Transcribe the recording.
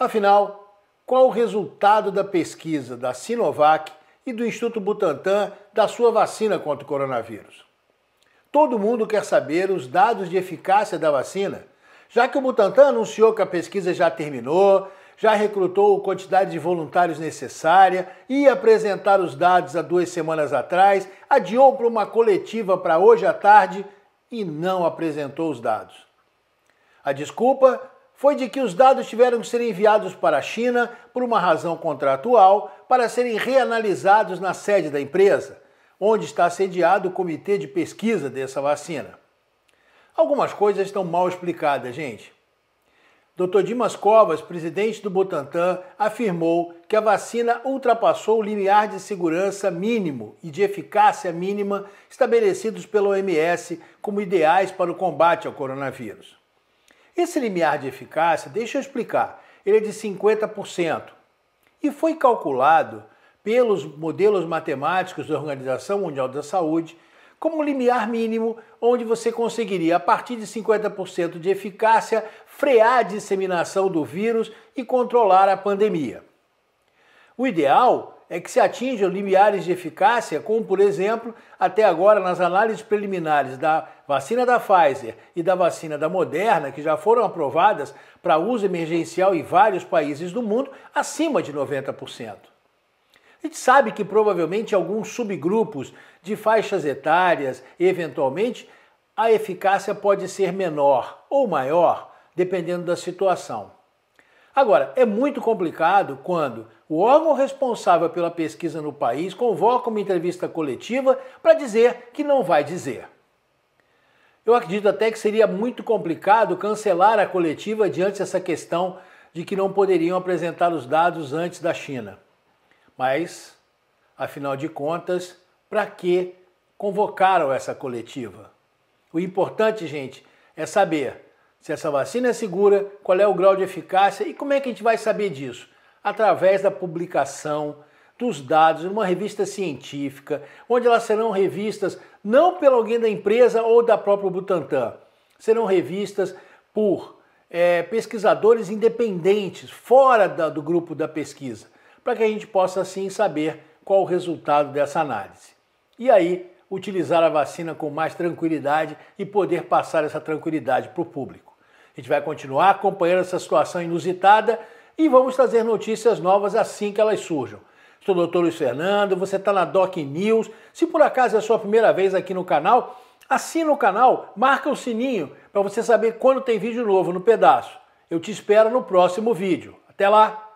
Afinal, qual o resultado da pesquisa da Sinovac e do Instituto Butantan da sua vacina contra o coronavírus? Todo mundo quer saber os dados de eficácia da vacina, já que o Butantan anunciou que a pesquisa já terminou, já recrutou a quantidade de voluntários necessária, ia apresentar os dados há duas semanas atrás, adiou para uma coletiva para hoje à tarde e não apresentou os dados. A desculpa foi de que os dados tiveram que ser enviados para a China por uma razão contratual para serem reanalisados na sede da empresa, onde está sediado o comitê de pesquisa dessa vacina. Algumas coisas estão mal explicadas, gente. Dr. Dimas Covas, presidente do Butantan, afirmou que a vacina ultrapassou o limiar de segurança mínimo e de eficácia mínima estabelecidos pela OMS como ideais para o combate ao coronavírus. Esse limiar de eficácia, deixa eu explicar, ele é de 50% e foi calculado pelos modelos matemáticos da Organização Mundial da Saúde como um limiar mínimo onde você conseguiria, a partir de 50% de eficácia, frear a disseminação do vírus e controlar a pandemia. O ideal é que se atinjam limiares de eficácia, como por exemplo, até agora nas análises preliminares da vacina da Pfizer e da vacina da Moderna, que já foram aprovadas para uso emergencial em vários países do mundo, acima de 90%. A gente sabe que provavelmente alguns subgrupos de faixas etárias, eventualmente, a eficácia pode ser menor ou maior, dependendo da situação. Agora, é muito complicado quando o órgão responsável pela pesquisa no país convoca uma entrevista coletiva para dizer que não vai dizer. Eu acredito até que seria muito complicado cancelar a coletiva diante dessa questão de que não poderiam apresentar os dados antes da China. Mas, afinal de contas, para que convocaram essa coletiva? O importante, gente, é saber se essa vacina é segura, qual é o grau de eficácia e como é que a gente vai saber disso? Através da publicação dos dados numa revista científica, onde elas serão revistas não pelo alguém da empresa ou da própria Butantan, serão revistas por é, pesquisadores independentes, fora da, do grupo da pesquisa, para que a gente possa assim saber qual o resultado dessa análise. E aí, utilizar a vacina com mais tranquilidade e poder passar essa tranquilidade para o público. A gente vai continuar acompanhando essa situação inusitada e vamos trazer notícias novas assim que elas surjam. Sou o Dr. Luiz Fernando, você está na Doc News. Se por acaso é a sua primeira vez aqui no canal, assina o canal, marca o sininho para você saber quando tem vídeo novo no pedaço. Eu te espero no próximo vídeo. Até lá!